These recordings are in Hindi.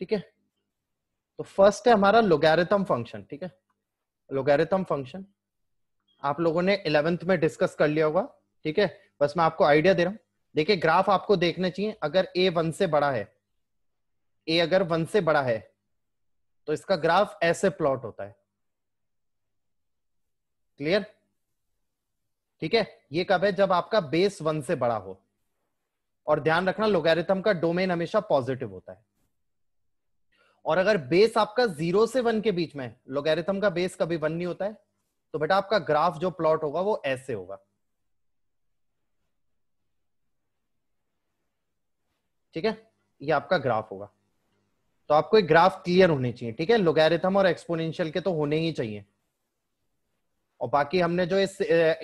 ठीक है तो फर्स्ट है हमारा लोगेरिथम फंक्शन ठीक है लोगेरिथम फंक्शन आप लोगों ने इलेवेंथ में डिस्कस कर लिया होगा ठीक है बस मैं आपको आइडिया दे रहा हूं देखिए ग्राफ आपको देखना चाहिए अगर ए वन से बड़ा है ए अगर वन से बड़ा है तो इसका ग्राफ ऐसे प्लॉट होता है क्लियर ठीक है ये कब है जब आपका बेस वन से बड़ा हो और ध्यान रखना लोगेरिथम का डोमेन हमेशा पॉजिटिव होता है और अगर बेस आपका जीरो से वन के बीच में लोगेरिथम का बेस कभी वन नहीं होता है तो बेटा आपका ग्राफ जो प्लॉट होगा वो ऐसे होगा ठीक है ये आपका ग्राफ होगा तो आपको एक ग्राफ क्लियर होने चाहिए ठीक है लोगेरिथम और एक्सपोनेंशियल के तो होने ही चाहिए और बाकी हमने जो इस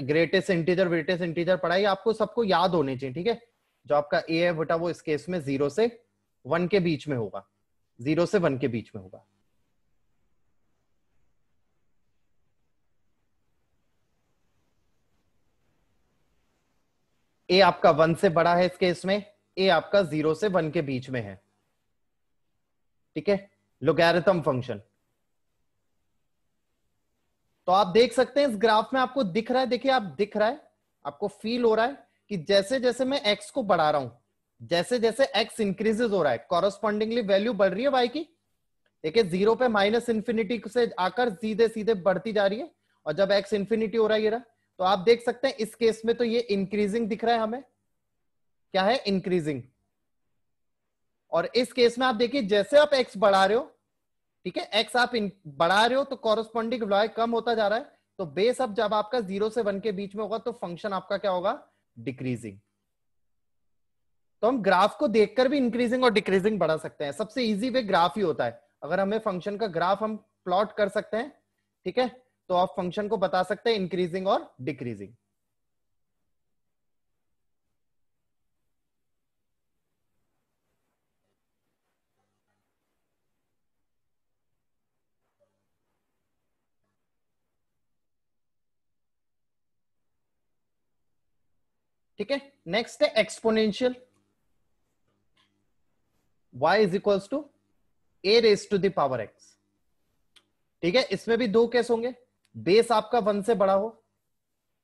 ग्रेटेस्ट इंटीजर ग्रेटेस्ट इंटीजर पढ़ाई आपको सबको याद होने चाहिए ठीक है जो आपका ए है बेटा वो इस केस में जीरो से वन के बीच में होगा जीरो से वन के बीच में होगा ए आपका वन से बड़ा है इस केस में ए आपका जीरो से वन के बीच में है ठीक है लोगैरिथम फंक्शन तो आप देख सकते हैं इस ग्राफ में आपको दिख रहा है देखिए आप दिख रहा है आपको फील हो रहा है कि जैसे जैसे मैं एक्स को बढ़ा रहा हूं जैसे जैसे एक्स इंक्रीजेस हो रहा है कॉरेस्पॉन्डिंगली वैल्यू बढ़ रही है वाई की देखिए जीरो पे माइनस इन्फिनिटी से आकर सीधे सीधे बढ़ती जा रही है और जब एक्स इंफिनिटी हो रहा है ये रहा तो आप देख सकते हैं इस केस में तो ये इंक्रीजिंग दिख रहा है हमें क्या है इंक्रीजिंग और इस केस में आप देखिए जैसे आप एक्स बढ़ा रहे हो ठीक है एक्स आप बढ़ा रहे हो तो कॉरेस्पॉन्डिंग लॉय कम होता जा रहा है तो बेस अब जब आपका जीरो से वन के बीच में होगा तो फंक्शन आपका क्या होगा डिक्रीजिंग तो हम ग्राफ को देखकर भी इंक्रीजिंग और डिक्रीजिंग बढ़ा सकते हैं सबसे इजी वे ग्राफ ही होता है अगर हमें फंक्शन का ग्राफ हम प्लॉट कर सकते हैं ठीक है तो आप फंक्शन को बता सकते हैं इंक्रीजिंग और डिक्रीजिंग ठीक है नेक्स्ट है exponential y is to to a raise to the power X ठीक है इसमें भी दो केस होंगे बेस आपका वन से बड़ा हो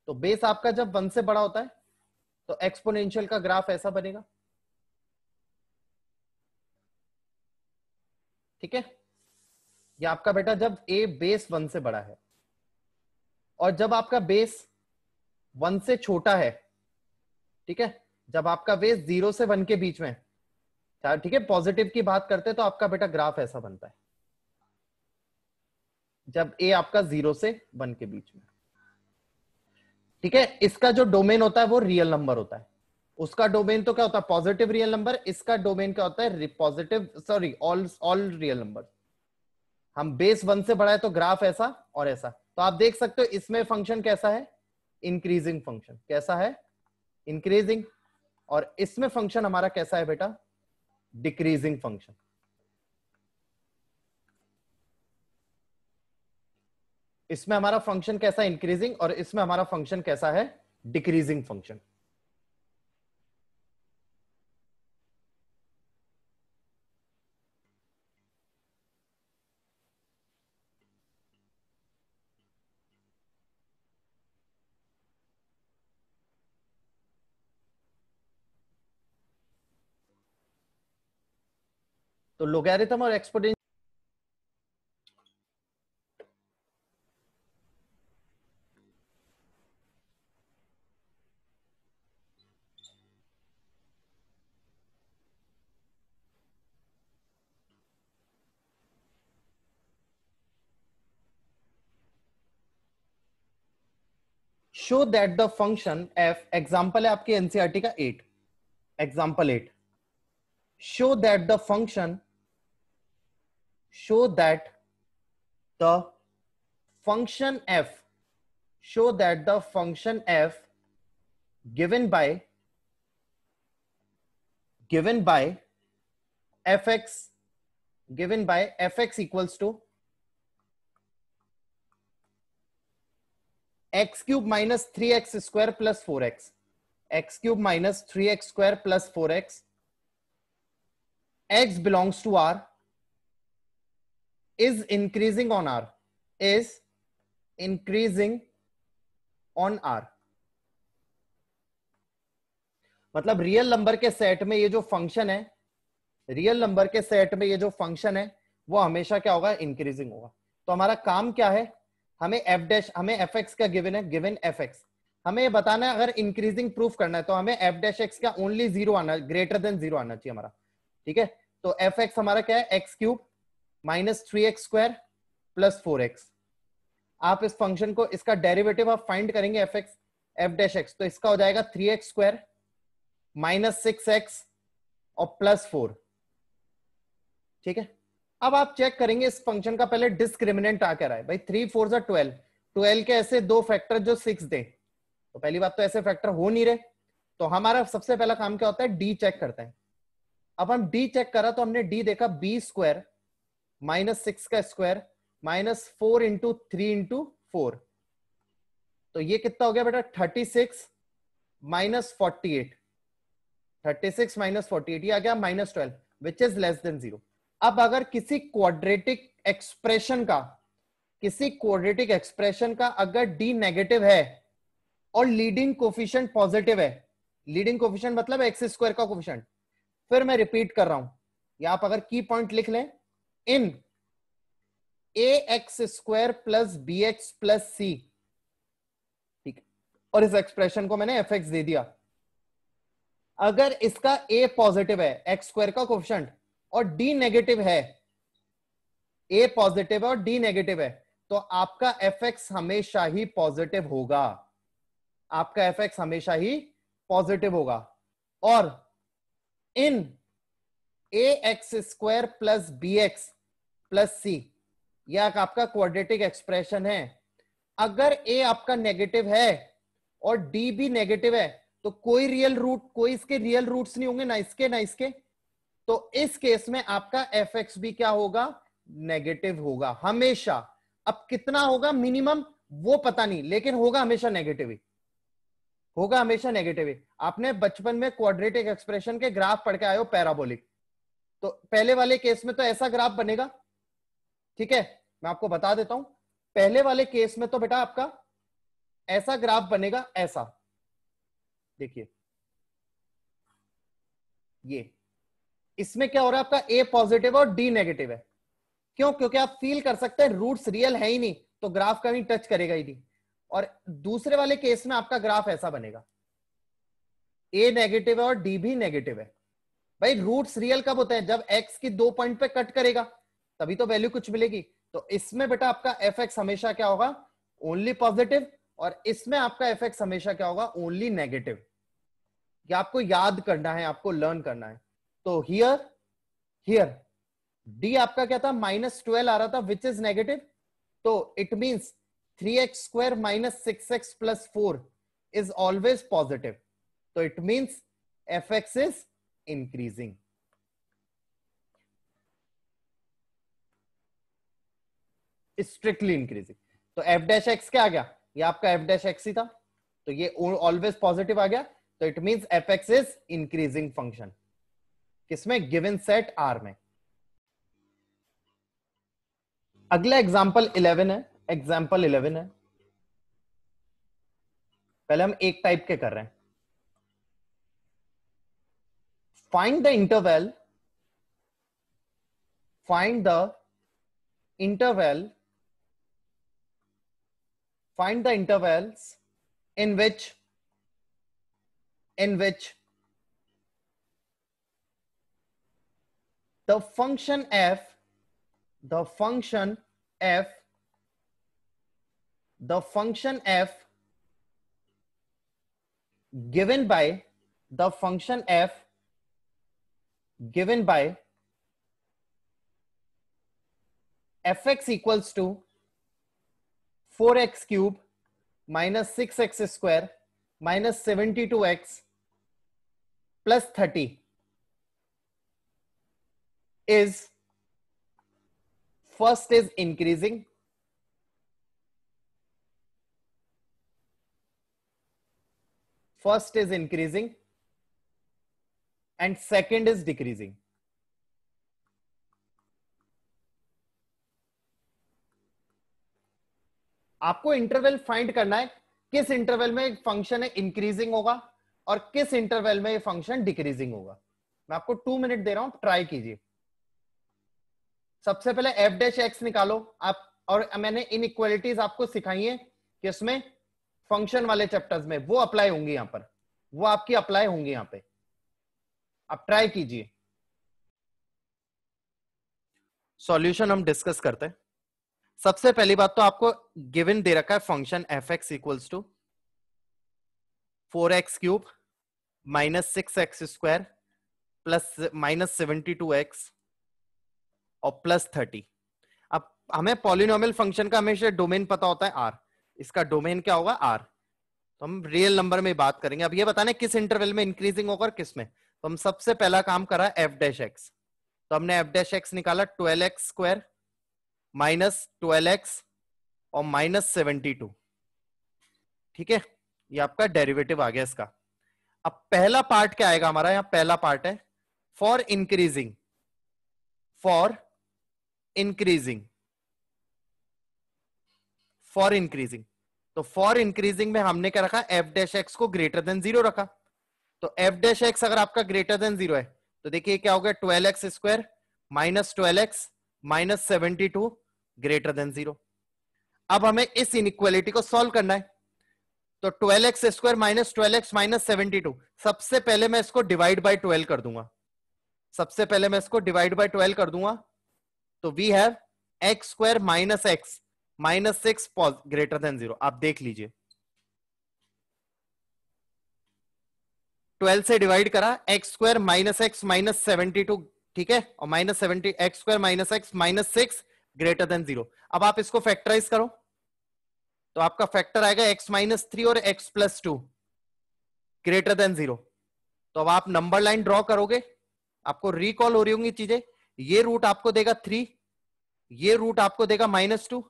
तो बेस आपका जब वन से बड़ा होता है तो एक्सपोनेंशियल का ग्राफ ऐसा बनेगा ठीक है ये आपका बेटा जब ए बेस वन से बड़ा है और जब आपका बेस वन से छोटा है ठीक है जब आपका बेस जीरो से वन के बीच में है ठीक है पॉजिटिव की बात करते हैं तो आपका बेटा ग्राफ ऐसा बनता है जब ए आपका जीरो से वन के बीच में ठीक है इसका जो डोमेन होता है वो रियल नंबर होता है उसका डोमेन तो क्या होता है पॉजिटिव रियल नंबर इसका डोमेन क्या होता है positive sorry all all real number हम बेस वन से बढ़ाए तो ग्राफ ऐसा और ऐसा तो आप देख सकते हो इसमें फंक्शन कैसा है इंक्रीजिंग फंक्शन कैसा है इंक्रीजिंग और इसमें फंक्शन हमारा कैसा है बेटा decreasing function. इसमें हमारा फंक्शन कैसा इंक्रीजिंग और इसमें हमारा फंक्शन कैसा है डिक्रीजिंग फंक्शन तो लोगारिथम और exponential show that the function f example hai aapke ncrt ka 8 example 8 show that the function show that the function f show that the function f given by given by fx given by fx equals to x cube minus 3x square plus 4x x cube minus 3x square plus 4x x belongs to R is increasing on r is increasing on r मतलब रियल नंबर के सेट में ये जो फंक्शन है रियल नंबर के सेट में ये जो फंक्शन है वो हमेशा क्या होगा इंक्रीजिंग होगा तो हमारा काम क्या है हमें एफ डैश हमें एफ एक्स का गिवन है गिवन एफ एक्स हमें ये बताना है अगर इंक्रीजिंग प्रूफ करना है तो हमें एफ डैश एक्स का ओनली जीरो आना ग्रेटर देन जीरो आना चाहिए हमारा ठीक है तो एफ एक्स हमारा क्या है x cube minus three x square plus four x आप इस फंक्शन को इसका डेरिवेटिव आप फाइंड करेंगे f x f dash x तो इसका हो जाएगा three x square minus six x और प्लस फोर ठीक है अब आप चेक करेंगे इस फंक्शन का पहले डिस्क्रिमिनेंट आ क्या रहा है भाई थ्री फोर जो ट्वेल्व ट्वेल्व के ऐसे दो फैक्टर जो सिक्स दे तो पहली बात तो ऐसे फैक्टर हो नहीं रहे तो हमारा सबसे पहला काम क्या होता है डी चेक करते हैं अब हम डी चेक करा तो हमने डी देखा बी स्क्वायर माइनस सिक्स का square minus four into three into four तो ये कितना हो गया बेटा thirty six minus forty eight thirty six minus forty eight ये आ गया minus twelve which is less than zero अब अगर किसी क्वाड्रेटिक एक्सप्रेशन का किसी क्वाड्रेटिक एक्सप्रेशन का अगर डी नेगेटिव है और लीडिंग कोफिशियंट पॉजिटिव है लीडिंग कोफिशियंट मतलब एक्स स्क्वायर का कोफिशियंट फिर मैं रिपीट कर रहा हूं या आप अगर की पॉइंट लिख लें in a x square plus b x plus c ठीक और इस एक्सप्रेशन को मैंने एफ एक्स दे दिया अगर इसका ए पॉजिटिव है एक्स स्क्वायर का क्वेश्चन और डी नेगेटिव है ए पॉजिटिव है और डी नेगेटिव है तो आपका एफ एक्स हमेशा ही पॉजिटिव होगा आपका एफ एक्स हमेशा ही पॉजिटिव होगा और in a x square plus b x plus c यह आपका क्वाड्रेटिक एक्सप्रेशन है अगर ए आपका नेगेटिव है और डी भी नेगेटिव है तो कोई रियल रूट कोई इसके रियल रूट्स नहीं होंगे ना इसके ना इसके तो इस केस में आपका एफ एक्स भी क्या होगा नेगेटिव होगा हमेशा अब कितना होगा मिनिमम वो पता नहीं लेकिन होगा हमेशा नेगेटिव ही होगा हमेशा नेगेटिव ही आपने बचपन में क्वाड्रेटिक एक्सप्रेशन के ग्राफ पढ़ के आयो पैराबोलिक तो पहले वाले केस में तो ऐसा ग्राफ बनेगा ठीक है मैं आपको बता देता हूं पहले वाले केस में तो बेटा आपका ऐसा ग्राफ बनेगा ऐसा देखिए ये इसमें क्या हो रहा है आपका ए पॉजिटिव और डी नेगेटिव है क्यों क्योंकि आप फील कर सकते हैं रूट्स रियल है ही नहीं तो ग्राफ कहीं टच करेगा ही नहीं और दूसरे वाले केस में आपका ग्राफ ऐसा बनेगा ए नेगेटिव है और डी भी नेगेटिव है भाई रूट्स रियल कब होते हैं जब एक्स की दो पॉइंट पे कट करेगा तभी तो वैल्यू कुछ मिलेगी तो इसमें बेटा आपका एफ हमेशा क्या होगा ओनली पॉजिटिव और इसमें आपका एफ हमेशा क्या होगा ओनली नेगेटिव ये आपको याद करना है आपको लर्न करना है तो हियर हियर डी आपका क्या था माइनस ट्वेल्व आ रहा था विच इज नेगेटिव तो it means three x square minus six x plus four is always positive तो it means f x is increasing strictly increasing तो एफ डैश एक्स क्या आ गया ये आपका एफ डैश एक्स ही था तो ये ऑलवेज पॉजिटिव आ गया तो it mean f x is increasing function किसमें गिवन सेट आर में अगला एग्जाम्पल इलेवन है एग्जाम्पल इलेवन है पहले हम एक टाइप के कर रहे हैं find the interval find the interval find the intervals in which in which the function f the function f the function f given by the function f given by fx equals to 4x cube minus 6x square minus 72x plus 30 is first is increasing first is increasing and second is decreasing आपको इंटरवल फाइंड करना है किस इंटरवल में फंक्शन इंक्रीजिंग होगा और किस इंटरवल में फंक्शन डिक्रीजिंग होगा मैं आपको टू मिनट दे रहा हूं ट्राई कीजिए सबसे पहले एफ डैश एक्स निकालो आप और मैंने इन इक्वालिटीज आपको सिखाई है कि उसमें फंक्शन वाले चैप्टर्स में वो अप्लाई होंगी यहां पर वो आपकी अप्लाई होंगी यहां पे आप ट्राई कीजिए सॉल्यूशन हम डिस्कस करते हैं सबसे पहली बात तो आपको गिवन दे रखा है function f x equals to four x cube minus six x square plus minus seventy two x और प्लस थर्टी अब हमें पॉलिनोमियल फंक्शन का हमेशा डोमेन पता होता है आर इसका डोमेन क्या होगा आर तो हम रियल नंबर में बात करेंगे अब ये बताने किस इंटरवल में इंक्रीजिंग होगा किस में तो हम सबसे पहला काम करा एफ डैश एक्स तो हमने एफ डैश एक्स निकाला twelve x square minus twelve x और माइनस सेवेंटी टू ठीक है ये आपका डेरिवेटिव आ गया इसका अब पहला पार्ट क्या आएगा हमारा यहाँ पहला पार्ट है for increasing for increasing for increasing तो फॉर इंक्रीजिंग में हमने क्या रखा एफ डैश एक्स को ग्रेटर देन जीरो रखा तो एफ डैश एक्स अगर आपका ग्रेटर देन जीरो है तो देखिए क्या हो गया twelve x square minus twelve x minus seventy two greater than zero अब हमें इस इनक्वालिटी को सॉल्व करना है तो twelve x square minus twelve x minus seventy two सबसे पहले मैं इसको डिवाइड बाई ट्वेल्व कर दूंगा सबसे पहले मैं इसको डिवाइड बाई ट्वेल्व कर दूंगा तो we have x square minus x minus six greater than zero आप देख लीजिए ट्वेल्व से डिवाइड करा x square minus x minus seventy two ठीक है और minus seventy x square minus x minus six greater than zero अब आप इसको फैक्टराइज करो तो आपका फैक्टर आएगा एक्स माइनस थ्री और x plus two greater than zero तो अब आप नंबर लाइन ड्रॉ करोगे आपको रिकॉल हो रही होंगी चीजें ये रूट आपको देगा थ्री ये रूट आपको देगा माइनस टू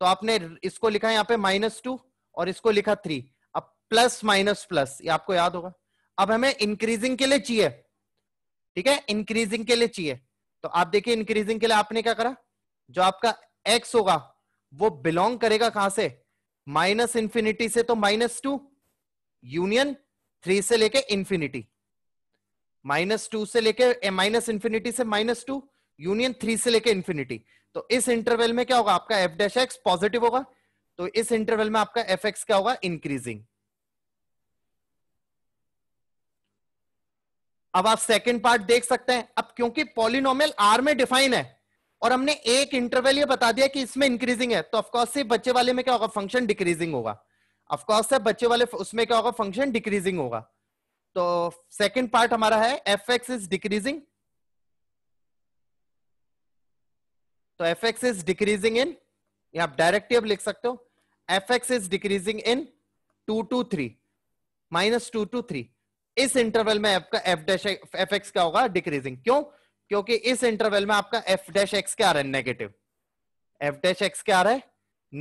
तो आपने इसको लिखा यहां पे माइनस टू और इसको लिखा थ्री अब प्लस माइनस प्लस ये आपको याद होगा अब हमें इंक्रीजिंग के लिए चाहिए ठीक है इंक्रीजिंग के लिए चाहिए तो आप देखिए इंक्रीजिंग के लिए आपने क्या करा जो आपका एक्स होगा वो बिलोंग करेगा कहां से माइनस इंफिनिटी से तो माइनस टू यूनियन थ्री से लेके इंफिनिटी माइनस टू से लेके माइनस eh, इंफिनिटी से माइनस टू यूनियन थ्री से लेके इंफिनिटी तो इस इंटरवल में क्या होगा आपका एफ डैश एक्स पॉजिटिव होगा तो इस इंटरवल में आपका एफ एक्स क्या होगा इंक्रीजिंग अब आप सेकंड पार्ट देख सकते हैं अब क्योंकि पॉलिनोमियल आर में डिफाइन है और हमने एक इंटरवल ये बता दिया कि इसमें इंक्रीजिंग है तो ऑफकोर्स सिर्फ बच्चे वाले में क्या होगा फंक्शन डिक्रीजिंग होगा ऑफकोर्स बच्चे वाले उसमें क्या होगा फंक्शन डिक्रीजिंग होगा तो सेकेंड पार्ट हमारा है एफ एक्स इज डिक्रीजिंग तो f x is decreasing in ये आप अब लिख सकते हो f x is decreasing in two to three minus two to three इस इंटरवल में आपका एफ डैश एफ एक्स क्या होगा डिक्रीजिंग क्यों क्योंकि इस इंटरवल में आपका एफ डैश एक्स क्या आ रहा है नेगेटिव एफ डैश एक्स क्या आ रहा है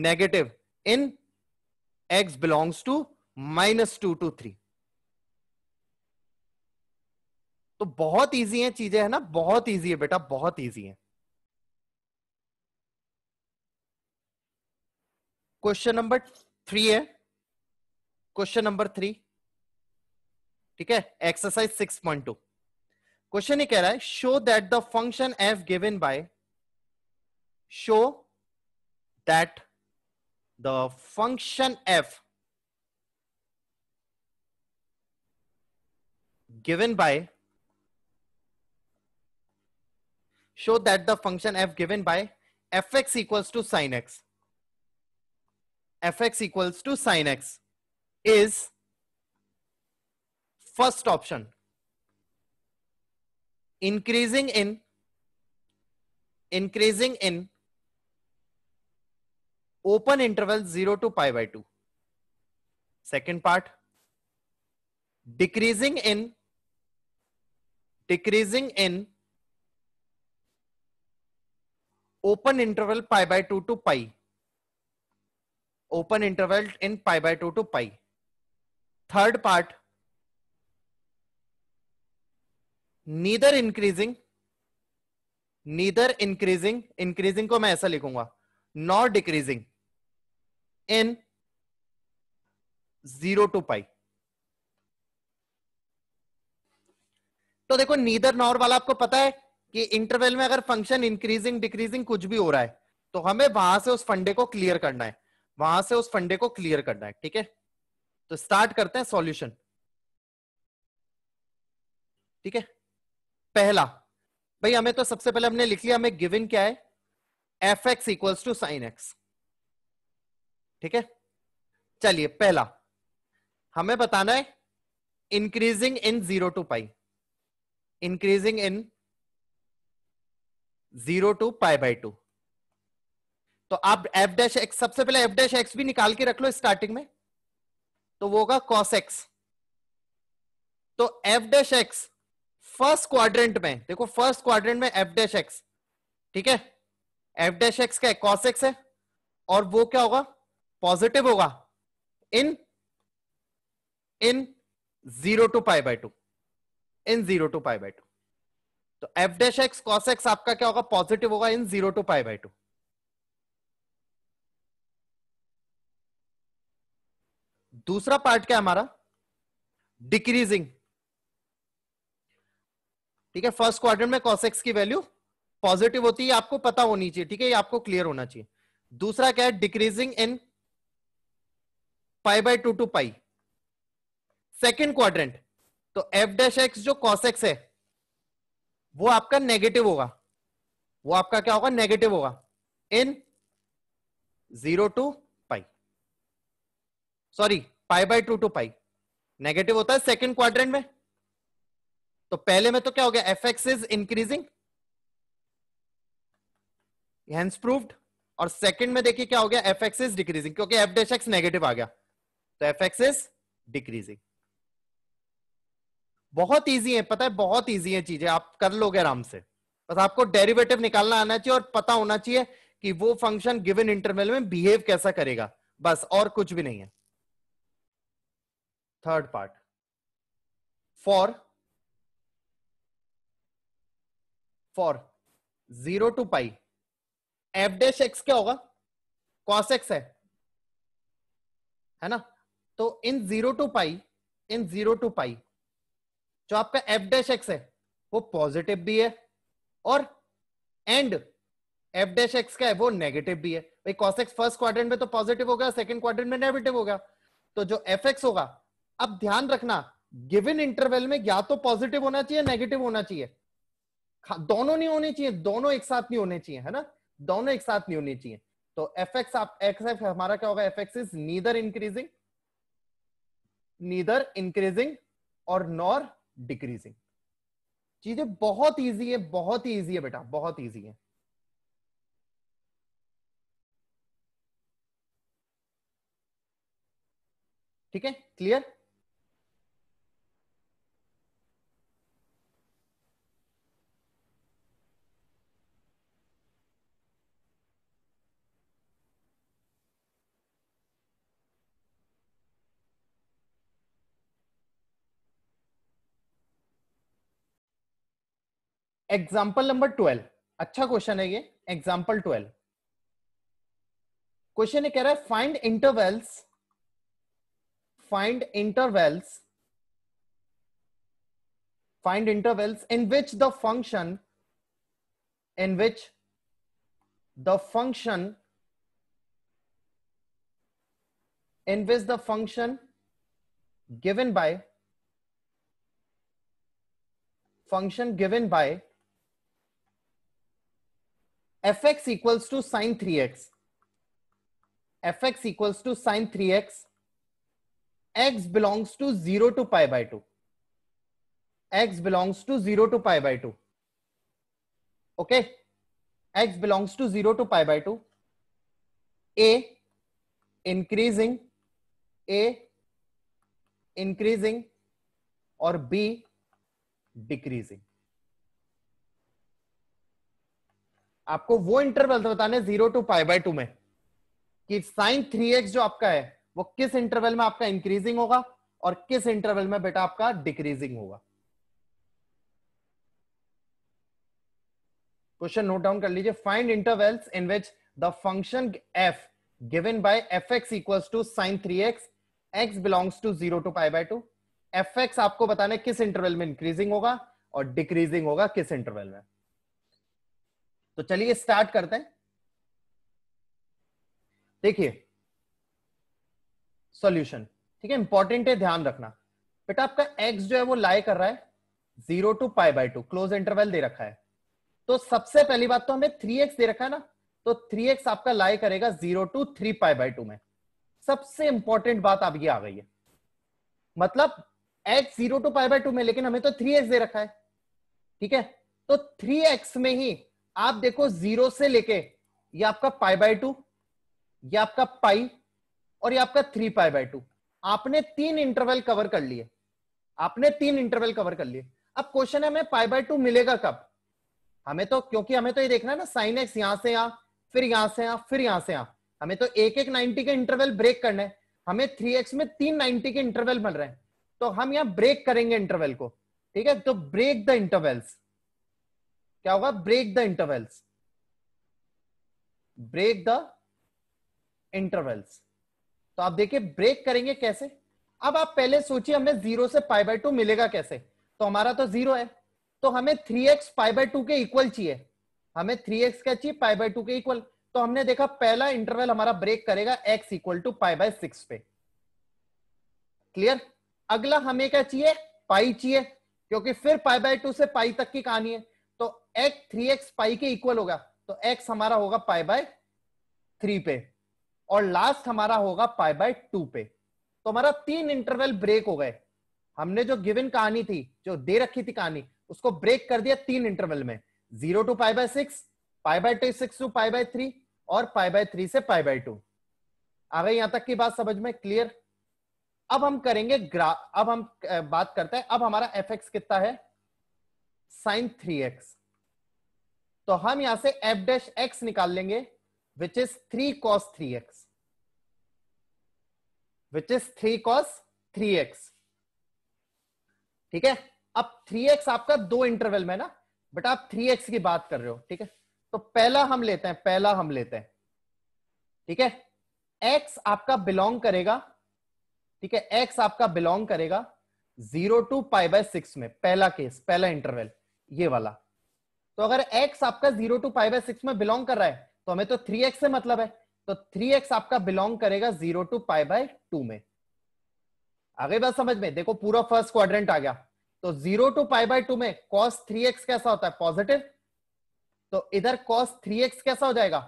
negative in x belongs to minus two to three तो बहुत इजी है चीजें है ना बहुत इजी है बेटा बहुत इजी है क्वेश्चन नंबर थ्री है क्वेश्चन नंबर थ्री ठीक है exercise six point two question ये कह रहा है show that the function f given by show that the function f given by show that the function f given by f x equals to sine x f x equals to sine x is First option, increasing in, increasing in open interval 0 to pi by 2. Second part, decreasing in, decreasing in open interval pi by 2 to pi. Open interval in pi by 2 to pi. Third part, neither increasing neither increasing increasing को मैं ऐसा लिखूंगा not decreasing in zero to pi तो देखो नीदर नॉर वाला आपको पता है कि इंटरवल में अगर फंक्शन इंक्रीजिंग डिक्रीजिंग कुछ भी हो रहा है तो हमें वहां से उस फंडे को क्लियर करना है वहां से उस फंडे को क्लियर करना है ठीक है तो स्टार्ट करते हैं सॉल्यूशन ठीक है पहला भाई हमें तो सबसे पहले हमने लिख लिया हमें गिवन क्या है f x equals to sine x ठीक है चलिए पहला हमें बताना है increasing in zero to pi increasing in zero to pi by two तो आप एफ डैश एक्स सबसे पहले एफ डैश एक्स भी निकाल के रख लो स्टार्टिंग में तो वो होगा कॉस एक्स तो f dash x first quadrant में देखो फर्स्ट क्वाड्रेंट में एफ डैश एक्स ठीक है एफ डैश एक्स क्या कॉस एक्स है और वो क्या होगा पॉजिटिव होगा in in zero to pi by two in zero to pi by two तो f dash x cos x आपका क्या होगा पॉजिटिव होगा in zero to pi by two दूसरा पार्ट क्या है हमारा डिक्रीजिंग ठीक है फर्स्ट क्वार्टर में कॉसेक्स की वैल्यू पॉजिटिव होती है आपको पता होनी चाहिए ठीक है ये आपको क्लियर होना चाहिए दूसरा क्या है decreasing in pi by two to pi second quadrant तो एफ डैश एक्स जो कॉसेक्स है वो आपका नेगेटिव होगा वो आपका क्या होगा नेगेटिव होगा in zero to pi sorry pi by two to pi negative होता है सेकेंड क्वाड्रेंट में तो पहले में तो क्या हो गया f x is increasing proved और सेकंड में देखिए क्या हो गया एफ एक्स इज डिक्रीजिंग क्योंकि एफ डेस एक्स नेगेटिव आ गया तो एफ एक्स इज डिक्रीजिंग बहुत इजी है पता है बहुत इजी है चीजें आप कर लोगे आराम से बस आपको डेरिवेटिव निकालना आना चाहिए और पता होना चाहिए कि वो फंक्शन गिवन इंटरवल में बिहेव कैसा करेगा बस और कुछ भी नहीं है third part for for zero to pi f dash x क्या होगा कॉस एक्स है है ना तो in zero to pi in zero to pi जो आपका एफ डैश एक्स है वो पॉजिटिव भी है और एंड एफ डैश एक्स का है वो नेगेटिव भी है भाई कॉस एक्स फर्स्ट क्वाड्रेंट में तो पॉजिटिव होगा सेकंड क्वाड्रेंट में नेगेटिव होगा तो जो एफ एक्स होगा अब ध्यान रखना गिवन इंटरवल में या तो पॉजिटिव होना चाहिए नेगेटिव होना चाहिए दोनों नहीं होने चाहिए दोनों एक साथ नहीं होने चाहिए है ना दोनों एक साथ नहीं होने चाहिए तो एफ एक्स आप एक्स एफ हमारा क्या होगा f x is neither increasing neither increasing और नॉर डिक्रीजिंग चीजें बहुत ईजी है बहुत ही ईजी है बेटा बहुत ईजी है ठीक है क्लियर एग्जाम्पल नंबर ट्वेल्व अच्छा क्वेश्चन है ये एग्जाम्पल ट्वेल्व क्वेश्चन कह रहा है find intervals find intervals find intervals in which the function in which the function in which the function given by function given by fx equals to sine 3x. fx equals to sine 3x. x belongs to 0 to pi by 2. x belongs to 0 to pi by 2. Okay. x belongs to 0 to pi by 2. a increasing. a increasing or b decreasing. आपको वो इंटरवल्स बताने zero to five by two में कि साइन थ्री एक्स जो आपका है वो किस इंटरवल में आपका इंक्रीजिंग होगा और किस इंटरवल में बेटा आपका डिक्रीजिंग होगा क्वेश्चन नोट डाउन कर लीजिए find intervals in which the function f given by f x equal to sine three x x belongs to zero to five by two f x आपको बताने किस इंटरवल में इंक्रीजिंग होगा और डिक्रीजिंग होगा किस इंटरवल में तो चलिए स्टार्ट करते हैं देखिए सॉल्यूशन ठीक है इंपॉर्टेंट है ध्यान रखना बेटा आपका एक्स जो है वो लाई कर रहा है zero to pi by two close interval दे रखा है तो सबसे पहली बात तो हमें थ्री एक्स दे रखा है ना तो थ्री एक्स आपका लाई करेगा zero to three pi by two में सबसे इंपॉर्टेंट बात आप ये आ गई है मतलब x zero to pi by two में लेकिन हमें तो थ्री एक्स दे रखा है ठीक है तो थ्री एक्स में ही आप देखो जीरो से लेके ये आपका पाई बाय टू ये आपका पाई और ये आपका थ्री पाई बाय टू आपने तीन इंटरवल कवर कर लिए आपने तीन इंटरवल कवर कर लिए अब क्वेश्चन है हमें पाई बाय टू मिलेगा कब हमें तो क्योंकि हमें तो ये देखना है ना साइन एक्स यहां से यहां फिर यहां से यहां फिर यहां से यहां हमें तो एक एक नाइनटी के इंटरवल ब्रेक करना है हमें एक्स में तीन नाइनटी के इंटरवल मिल रहे हैं तो हम यहां ब्रेक करेंगे इंटरवल को ठीक है तो ब्रेक द इंटरवल्स क्या होगा break the intervals break the intervals तो आप देखिए ब्रेक करेंगे कैसे अब आप पहले सोचिए हमें जीरो से पाई बाय टू मिलेगा कैसे तो हमारा तो जीरो है तो हमें three x pi by two के इक्वल चाहिए हमें थ्री एक्स क्या चाहिए पाई बाय टू के इक्वल तो हमने देखा पहला इंटरवल हमारा ब्रेक करेगा x equal to pi by six पे क्लियर अगला हमें क्या चाहिए पाई चाहिए क्योंकि फिर पाई बाय टू से पाई तक की कहानी है तो x थ्री एक्स पाई के इक्वल होगा तो x हमारा होगा पाई बाय थ्री पे और लास्ट हमारा होगा पाई बाय टू पे तो हमारा तीन इंटरवल ब्रेक हो गए हमने जो गिवन कहानी थी जो दे रखी थी कहानी उसको ब्रेक कर दिया तीन इंटरवल में zero to pi by six pi by two six to pi by three और पाई बाय थ्री से पाई बाय टू आ गई यहां तक की बात समझ में क्लियर अब हम करेंगे ग्राफ अब हम बात करते हैं अब हमारा एफ एक्स कितना है साइन थ्री एक्स तो हम यहां से एफ डैश एक्स निकाल लेंगे which is three cos three x which is three cos three x ठीक है अब थ्री एक्स आपका दो इंटरवल में ना बट आप थ्री एक्स की बात कर रहे हो ठीक है तो पहला हम लेते हैं पहला हम लेते हैं ठीक है एक्स आपका बिलोंग करेगा ठीक है एक्स आपका बिलोंग करेगा zero to pi by six में पहला केस पहला इंटरवल ये वाला तो अगर एक्स आपका zero to pi by six में बिलोंग कर रहा है तो हमें तो थ्री एक्स से मतलब है तो थ्री एक्स आपका बिलोंग करेगा zero to pi by two में आगे बात समझ में देखो पूरा फर्स्ट क्वाड्रेंट आ गया तो zero to pi by two में कॉस थ्री एक्स कैसा होता है पॉजिटिव तो इधर कॉस थ्री एक्स कैसा हो जाएगा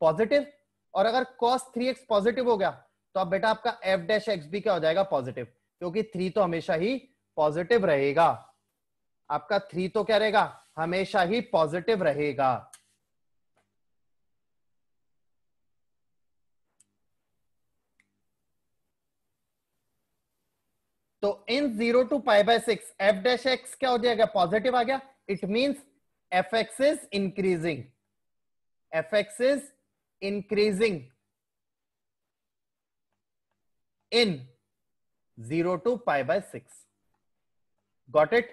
पॉजिटिव और अगर कॉस थ्री एक्स पॉजिटिव हो गया तो अब बेटा आपका एफ डैश एक्स भी क्या हो जाएगा पॉजिटिव क्योंकि थ्री तो हमेशा ही पॉजिटिव रहेगा आपका थ्री तो क्या रहेगा हमेशा ही पॉजिटिव रहेगा तो in zero to pi by six f dash x क्या हो जाएगा पॉजिटिव आ गया it means f x is increasing f x is increasing in 0 to pi by 6. Got it?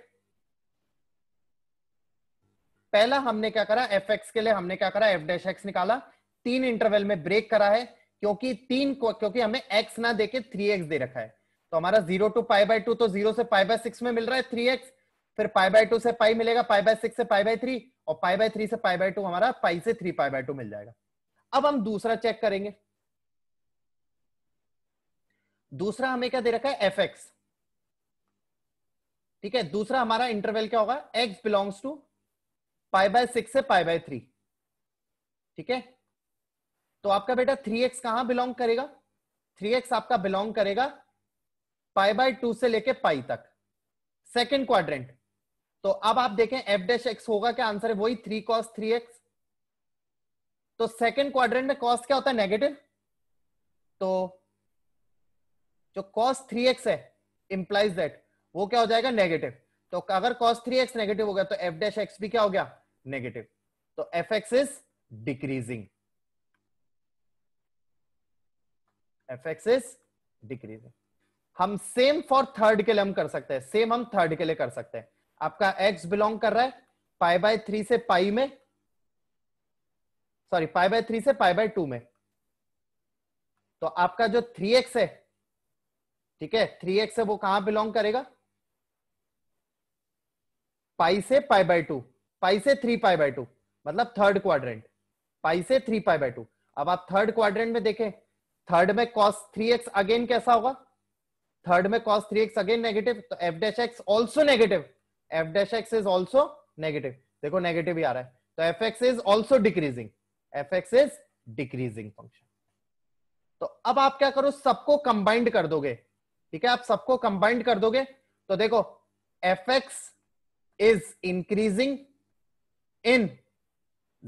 पहला हमने क्या करा एफ एक्स के लिए हमने क्या करा एफ डैश एक्स निकाला तीन इंटरवल में ब्रेक करा है क्योंकि तीन को क्योंकि हमें एक्स ना देके थ्री एक्स दे रखा है तो हमारा zero to pi by two तो जीरो से पाई बाय सिक्स में मिल रहा है थ्री एक्स फिर पाई बाय टू से पाई मिलेगा पाई बाय सिक्स से पाई बाय थ्री और पाई बाय थ्री से पाई बाय टू हमारा पाई से थ्री पाई बाय टू मिल जाएगा अब हम दूसरा चेक करेंगे दूसरा हमें क्या दे रखा है एफ एक्स ठीक है दूसरा हमारा इंटरवल क्या होगा x belongs to pi by six से पाई बाय थ्री ठीक है तो आपका बेटा थ्री एक्स कहां बिलोंग करेगा थ्री एक्स आपका बिलोंग करेगा पाई बाय टू से लेके पाई तक सेकेंड क्वाड्रेंट तो अब आप देखें एफ डैश एक्स होगा क्या आंसर है वही थ्री कॉस थ्री एक्स तो सेकेंड क्वाड्रेंट में कॉस्ट क्या होता है नेगेटिव तो जो कॉस थ्री एक्स है इंप्लाइज दैट वो क्या हो जाएगा नेगेटिव तो अगर कॉस थ्री एक्स नेगेटिव हो गया तो एफ डैश एक्स भी क्या हो गया नेगेटिव तो f x is decreasing f x is decreasing हम सेम फॉर थर्ड के लिए हम कर सकते हैं सेम हम थर्ड के लिए कर सकते हैं आपका एक्स बिलोंग कर रहा है पाई बाय थ्री से पाई में सॉरी पाई बाय थ्री से पाई बाय टू में तो आपका जो थ्री एक्स है ठीक है थ्री एक्स है वो कहां बिलोंग करेगा पाई से पाई बाय टू पाई से थ्री पाई बाय टू मतलब थर्ड क्वाड्रेंट पाई से थ्री पाई बाय टू अब आप थर्ड क्वाड्रेंट में देखें थर्ड में कॉस थ्री एक्स अगेन कैसा होगा थर्ड में cos three x again negative तो f dash x also negative f dash x is also negative देखो नेगेटिव ही आ रहा है तो f x is also decreasing f x is decreasing function तो अब आप क्या करो सबको कंबाइंड कर दोगे ठीक है आप सबको कंबाइंड कर दोगे तो देखो f x is increasing in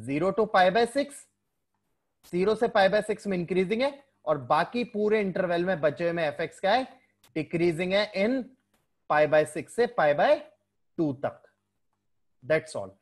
zero to five by six zero से फाइव बाय सिक्स में इंक्रीजिंग है और बाकी पूरे इंटरवल में बचे हुए में एफ एक्स क्या है डिक्रीजिंग है इन फाइव बाय सिक्स से फाइव बाय टू तक दैट्स ऑल